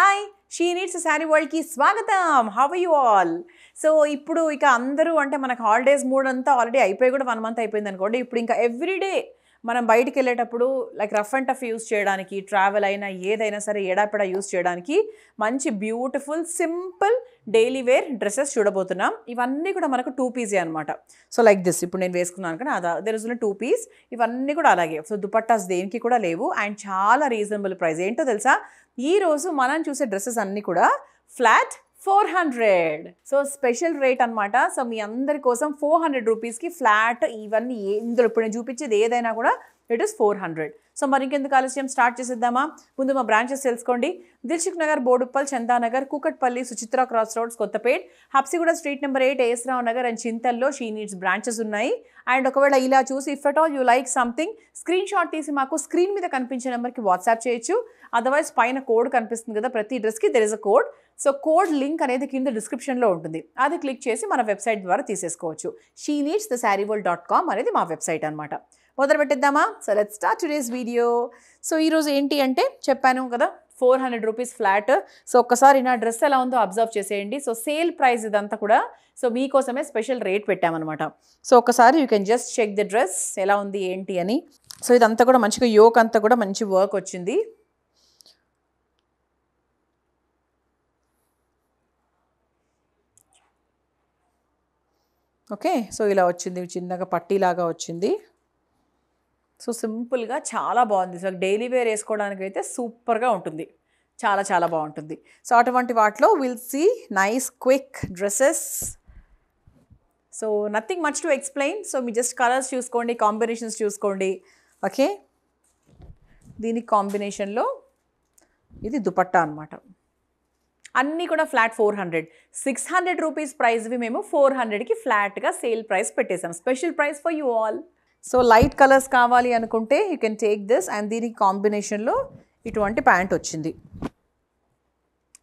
hi she needs saree వరల్డ్కి స్వాగతం how you all so ఇప్పుడు ఇక అందరూ అంటే మనకు హాలిడేస్ మూడ్ అంతా ఆల్రెడీ అయిపోయి కూడా వన్ మంత్ అయిపోయింది అనుకోండి ఇప్పుడు ఇంకా ఎవ్రీడే మనం బయటికి వెళ్ళేటప్పుడు like rough and tough use చేయడానికి ట్రావెల్ అయినా ఏదైనా సరే ఏడాపెడా యూస్ చేయడానికి మంచి beautiful simple daily wear dresses చూడబోతున్నాం ఇవన్నీ కూడా మనకు టూ పీజే అనమాట సో లైక్ దిస్ ఇప్పుడు నేను వేసుకున్నాను కానీ అదా అదే రోజున టూ పీస్ ఇవన్నీ కూడా అలాగే సో దుపట్టాస్ దేనికి కూడా లేవు అండ్ చాలా రీజనబుల్ ప్రైస్ ఏంటో తెలుసా ఈరోజు మనం చూసే డ్రెస్సెస్ అన్నీ కూడా flat four hundred so special rate అనమాట సో మీ అందరి కోసం ఫోర్ హండ్రెడ్ రూపీస్కి ఫ్లాట్ ఇవన్నీ ఇందులో ఇప్పుడు నేను చూపించేది ఏదైనా కూడా it is four hundred so మరి ఇంకెందుకు ఆలస్యం స్టార్ట్ చేసేద్దామా ముందు మా బ్రాంచెస్ తెలుసుకోండి Dilsukh Nagar Boduppal Chandanagar Kukatpally Suchitra cross roads Kothapet Habsiguda street number eight AS Rao Nagar and చింతల్లో షీ నీడ్స్ బ్రాంచెస్ ఉన్నాయి అండ్ ఒకవేళ ఇలా చూసి if at all you like something screen shot తీసి మాకు స్క్రీన్ మీద కనిపించే నెంబర్కి వాట్సాప్ చేయొచ్చు అదర్వైజ్ పైన కోడ్ కనిపిస్తుంది కదా ప్రతి డ్రెస్కి there is a code so code link అనేది కింద డిస్క్రిప్షన్లో ఉంటుంది అది క్లిక్ చేసి మన వెబ్సైట్ ద్వారా తీసేసుకోవచ్చు she needs the saree dot com అనేది మా వెబ్సైట్ అనమాట మొదలు పెట్టిద్దామా so let start today's video so ఈరోజు ఏంటి అంటే చెప్పాను కదా four hundred rupees flat so ఒక్కసారి నా డ్రెస్ ఎలా ఉందో అబ్జర్వ్ చేసేయండి సో సేల్ ప్రైస్ ఇదంతా కూడా సో మీకోసమే స్పెషల్ రేట్ పెట్టామన్నమాట సో ఒకసారి you can just check the dress ఎలా ఉంది ఏంటి అని సో ఇదంతా కూడా మంచిగా యోక్ అంతా కూడా మంచి వర్క్ వచ్చింది ఓకే సో ఇలా వచ్చింది చిన్నగా పట్టీలాగా వచ్చింది సో సింపుల్గా చాలా బాగుంది సో డైలీ వేర్ వేసుకోవడానికి అయితే సూపర్గా ఉంటుంది చాలా చాలా బాగుంటుంది సో అటువంటి వాటిలో will see nice quick dresses so nothing much to explain so మీ జస్ట్ కలర్స్ చూసుకోండి కాంబినేషన్స్ చూసుకోండి ఓకే దీని కాంబినేషన్లో ఇది దుపట్టా అనమాట అన్నీ కూడా flat four hundred six hundred rupees ప్రైస్వి మేము ఫోర్ హండ్రెడ్కి ఫ్లాట్గా సేల్ ప్రైస్ పెట్టేసాం special price for you all so light colours కావాలి అనుకుంటే you can take this and దీనికి కాంబినేషన్లో ఇటువంటి ప్యాంట్ వచ్చింది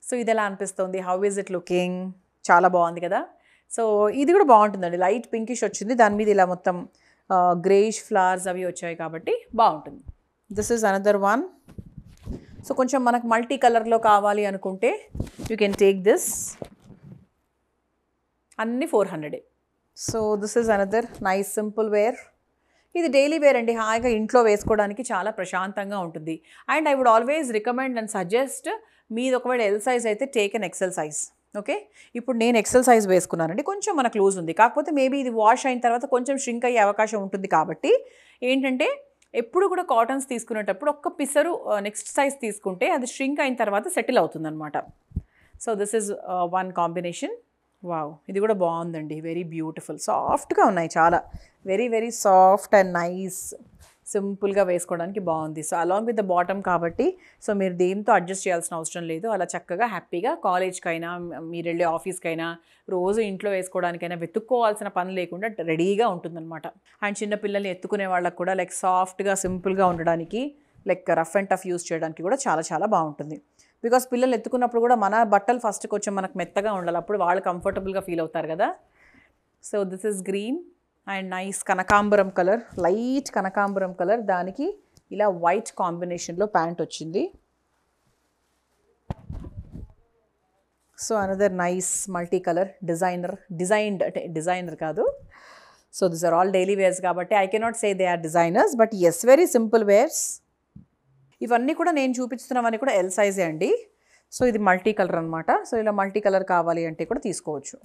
సో ఇది ఎలా అనిపిస్తుంది హౌ ఈజ్ ఇట్ లుకింగ్ చాలా బాగుంది కదా సో ఇది కూడా బాగుంటుందండి లైట్ పింకిష్ వచ్చింది దాని మీద ఇలా మొత్తం గ్రేష్ ఫ్లవర్స్ అవి వచ్చాయి కాబట్టి బాగుంటుంది this is another one so కొంచెం మనకు మల్టీ కలర్లో కావాలి అనుకుంటే యూ కెన్ టేక్ దిస్ అన్నీ ఫోర్ హండ్రెడే so this is another nice simple wear ఇది డైలీ వేర్ అండి హాయిగా ఇంట్లో వేసుకోవడానికి చాలా ప్రశాంతంగా ఉంటుంది and I would always recommend and suggest మీది ఒకవేళ ఎల్ సైజ్ అయితే take an XL size okay ఇప్పుడు నేను ఎక్సెల్ సైజ్ వేసుకున్నానండి కొంచెం మనకు లూజ్ ఉంది కాకపోతే మేబీ ఇది వాష్ అయిన తర్వాత కొంచెం షింక్ అయ్యే అవకాశం ఉంటుంది కాబట్టి ఏంటంటే ఎప్పుడు కూడా కాటన్స్ తీసుకునేటప్పుడు ఒక్క పిసరు నెక్స్ట్ సైజ్ తీసుకుంటే అది షింక్ అయిన తర్వాత సెటిల్ అవుతుందన్నమాట so this is one combination wow ఇది కూడా బాగుందండి వెరీ బ్యూటిఫుల్ సాఫ్ట్గా ఉన్నాయి చాలా very very soft and nice సింపుల్గా వేసుకోవడానికి బాగుంది so along with the bottom కాబట్టి సో మీరు దేంతో అడ్జస్ట్ చేయాల్సిన అవసరం లేదు అలా చక్కగా హ్యాపీగా కాలేజ్కైనా మీరు వెళ్ళే ఆఫీస్కైనా రోజు ఇంట్లో వేసుకోవడానికైనా వెతుక్కోవాల్సిన పని లేకుండా రెడీగా ఉంటుందన్నమాట అండ్ చిన్న పిల్లల్ని ఎత్తుకునే వాళ్ళకి కూడా లైక్ సాఫ్ట్గా సింపుల్గా ఉండడానికి like rough and tough use చేయడానికి కూడా చాలా చాలా బాగుంటుంది బికాస్ పిల్లలు ఎత్తుకున్నప్పుడు కూడా మన బట్టలు ఫస్ట్ కొంచెం మనకు మెత్తగా ఉండాలి అప్పుడు వాళ్ళు కంఫర్టబుల్గా ఫీల్ అవుతారు కదా so this is green and nice కనకాంబరం కలర్ లైట్ కనకాంబరం కలర్ దానికి ఇలా వైట్ కాంబినేషన్లో ప్యాంట్ వచ్చింది so another nice multi colour designer designed అంటే డిజైనర్ కాదు so this are all daily wears కాబట్టి I cannot say they are designers but yes very simple wears ఇవన్నీ కూడా నేను చూపిస్తున్నవన్నీ కూడా ఎల్ సైజే అండి సో ఇది మల్టీ కలర్ అనమాట సో ఇలా మల్టీ కలర్ కావాలి అంటే కూడా తీసుకోవచ్చు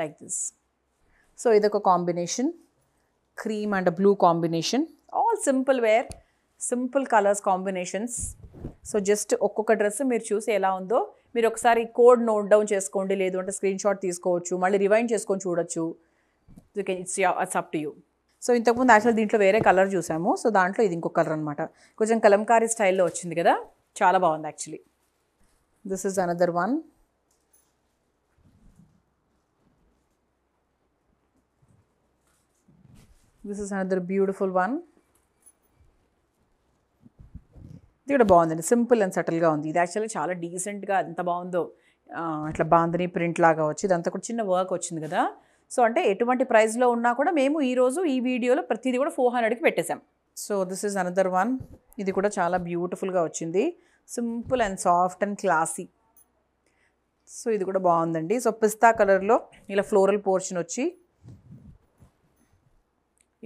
లైక్ దిస్ సో ఇదొక combination cream and blue combination all simple wear simple colours combinations so just ఒక్కొక్క డ్రెస్ మీరు చూసి ఎలా ఉందో మీరు ఒకసారి కోడ్ నోట్ డౌన్ చేసుకోండి లేదు అంటే స్క్రీన్ షాట్ తీసుకోవచ్చు మళ్ళీ రివైండ్ చేసుకొని చూడొచ్చు you can it's it's up to you so ఇంతకుముందు యాక్చువల్ దీంట్లో వేరే కలర్ చూసాము సో దాంట్లో ఇది ఇంకో కలర్ అనమాట కొంచెం కలంకారీ స్టైల్లో వచ్చింది కదా చాలా బాగుంది actually this is another one this is another beautiful one ఇది కూడా బాగుందండి సింపుల్ అండ్ సటిల్గా ఉంది ఇది యాక్చువల్లీ చాలా డీసెంట్గా ఎంత బాగుందో అట్లా బాందని ప్రింట్ లాగా వచ్చి ఇదంతా కూడా చిన్న వర్క్ వచ్చింది కదా సో అంటే ఎటువంటి ప్రైస్లో ఉన్నా కూడా మేము ఈరోజు ఈ వీడియోలో ప్రతిదీ కూడా ఫోర్ హండ్రెడ్కి పెట్టేశాం so this is another one ఇది కూడా చాలా బ్యూటిఫుల్గా వచ్చింది simple and soft and classy so ఇది కూడా బాగుందండి సో పిస్తా కలర్లో ఇలా ఫ్లోరల్ పోర్షన్ వచ్చి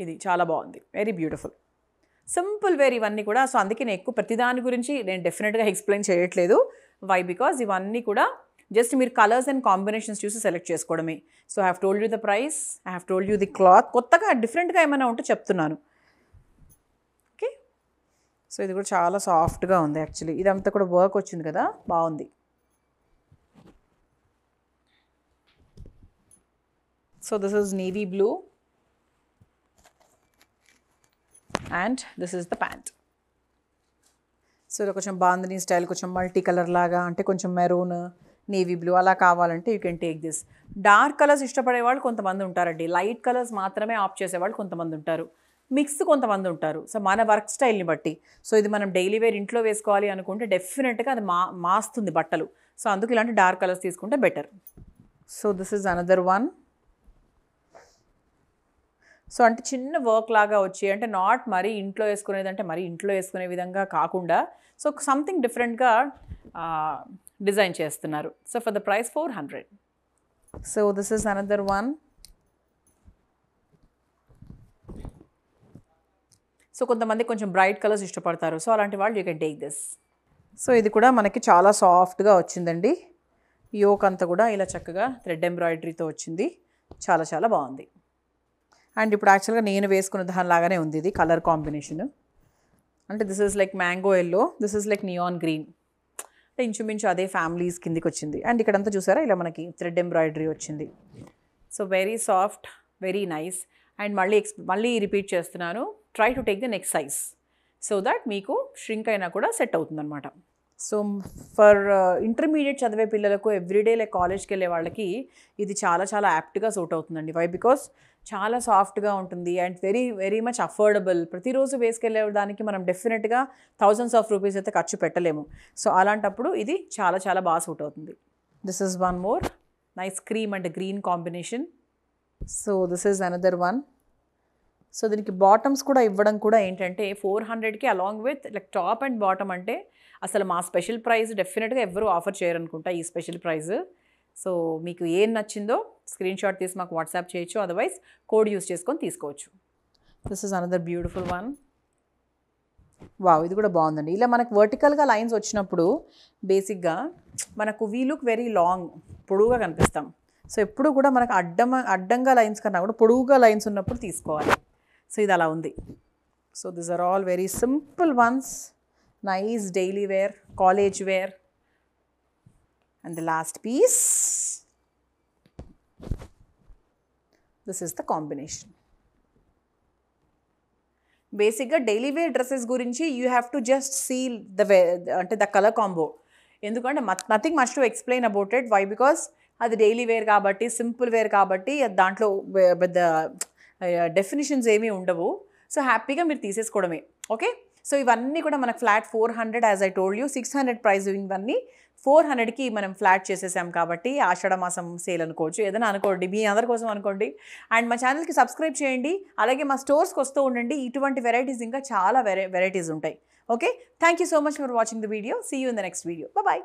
ఇది చాలా బాగుంది వెరీ బ్యూటిఫుల్ సింపుల్ వేర్ ఇవన్నీ కూడా సో అందుకే నేను ఎక్కువ ప్రతిదాని గురించి నేను డెఫినెట్గా ఎక్స్ప్లెయిన్ చేయట్లేదు వై బికాజ్ ఇవన్నీ కూడా జస్ట్ మీరు కలర్స్ అండ్ కాంబినేషన్స్ చూసి సెలెక్ట్ చేసుకోవడమే so I have told you the price I have told you the cloth కొత్తగా డిఫరెంట్గా ఏమైనా ఉంటే చెప్తున్నాను ఓకే సో ఇది కూడా చాలా సాఫ్ట్గా ఉంది యాక్చువల్లీ ఇదంతా కూడా వర్క్ వచ్చింది కదా బాగుంది so this is navy blue and this is the pant so కొంచెం బాందని స్టైల్ కొంచెం మల్టీ కలర్ లాగా అంటే కొంచెం మెరూన్ నేవీ బ్లూ అలా కావాలంటే you can take this dark colours ఇష్టపడే వాళ్ళు కొంతమంది ఉంటారండి లైట్ కలర్స్ మాత్రమే ఆఫ్ చేసేవాళ్ళు కొంతమంది ఉంటారు మిక్స్ కొంతమంది ఉంటారు సో మన వర్క్ స్టైల్ని బట్టి సో ఇది మనం డైలీ వేర్ ఇంట్లో వేసుకోవాలి అనుకుంటే డెఫినెట్గా అది మా మాస్తుంది బట్టలు సో అందుకు ఇలాంటి డార్క్ కలర్స్ తీసుకుంటే better so this is another one so అంటే చిన్న వర్క్ లాగా వచ్చి అంటే నాట్ మరీ ఇంట్లో వేసుకునేది అంటే మరీ ఇంట్లో వేసుకునే విధంగా కాకుండా సో సంథింగ్ డిఫరెంట్గా డిజైన్ చేస్తున్నారు so for the price four hundred so this is another one so కొంతమంది కొంచెం బ్రైట్ కలర్స్ ఇష్టపడతారు సో అలాంటి వాళ్ళు you can take this so ఇది కూడా మనకి చాలా సాఫ్ట్గా వచ్చిందండి యోక్ అంతా కూడా ఇలా చక్కగా థ్రెడ్ ఎంబ్రాయిడరీతో వచ్చింది చాలా చాలా బాగుంది అండ్ ఇప్పుడు యాక్చువల్గా నేను వేసుకున్న దానిలాగానే ఉంది ఇది కలర్ కాంబినేషన్ అంటే this is like mango yellow this is like neon green అంటే ఇంచుమించు అదే ఫ్యామిలీస్ కిందికి వచ్చింది అండ్ ఇక్కడంతా చూసారా ఇలా మనకి థ్రెడ్ ఎంబ్రాయిడరీ వచ్చింది so very soft very nice and మళ్ళీ ఎక్స్ మళ్ళీ రిపీట్ చేస్తున్నాను try to take the next size so that మీకు ష్రింక్ అయినా కూడా సెట్ అవుతుందన్నమాట సో ఫర్ ఇంటర్మీడియట్ చదివే పిల్లలకు ఎవ్రీడే లైక్ కాలేజ్కి వెళ్ళే వాళ్ళకి ఇది చాలా చాలా యాప్ట్గా సూట్ అవుతుందండి వై బికాస్ చాలా సాఫ్ట్గా ఉంటుంది and very very much affordable ప్రతిరోజు వేసుకెళ్ళే దానికి మనం డెఫినెట్గా థౌజండ్స్ ఆఫ్ రూపీస్ అయితే ఖర్చు పెట్టలేము సో అలాంటప్పుడు ఇది చాలా చాలా బాగా సూట్ అవుతుంది this is one more nice cream and green combination so this is another one so దీనికి బాటమ్స్ కూడా ఇవ్వడం కూడా ఏంటంటే ఫోర్ హండ్రెడ్కి along with like top and bottom అంటే అసలు మా స్పెషల్ ప్రైజ్ డెఫినెట్గా ఎవరు ఆఫర్ చేయాలనుకుంటా ఈ స్పెషల్ ప్రైస్ సో మీకు ఏం నచ్చిందో స్క్రీన్ షాట్ తీసి మాకు వాట్సాప్ చేయొచ్చు అదర్వైజ్ కోడ్ యూస్ చేసుకొని తీసుకోవచ్చు this is another beautiful one wow ఇది కూడా బాగుందండి ఇలా మనకు వర్టికల్గా లైన్స్ వచ్చినప్పుడు బేసిక్గా మనకు వీ లుక్ వెరీ లాంగ్ పొడువుగా కనిపిస్తాం సో ఎప్పుడు కూడా మనకు అడ్డం అడ్డంగా లైన్స్ కన్నా కూడా పొడువుగా లైన్స్ ఉన్నప్పుడు తీసుకోవాలి సో ఇది అలా ఉంది so this are all very simple ones nice daily wear college wear and the last piece this is the combination బేసిక్గా డైలీ వేర్ డ్రెస్సెస్ గురించి you have to just see the way అంటే the colour combo ఎందుకంటే nothing must to explain about it why because అది daily wear కాబట్టి simple wear కాబట్టి దాంట్లో పెద్ద definitions ఏమీ ఉండవు సో హ్యాపీగా మీరు తీసేసుకోవడమే ఓకే సో ఇవన్నీ కూడా మనకు flat four hundred as I told you six hundred price ఇవన్నీ ఫోర్ హండ్రెడ్కి మనం ఫ్లాట్ చేసేసాం కాబట్టి ఆషాఢ మాసం సేల్ అనుకోవచ్చు ఏదైనా అనుకోండి మీ అందరి కోసం అనుకోండి అండ్ మా ఛానల్కి సబ్స్క్రైబ్ చేయండి అలాగే మా స్టోర్స్కి వస్తూ ఉండండి ఇటువంటి వెరైటీస్ ఇంకా చాలా వెరైటీస్ ఉంటాయి okay thank you so much for watching the video see you in the next video bye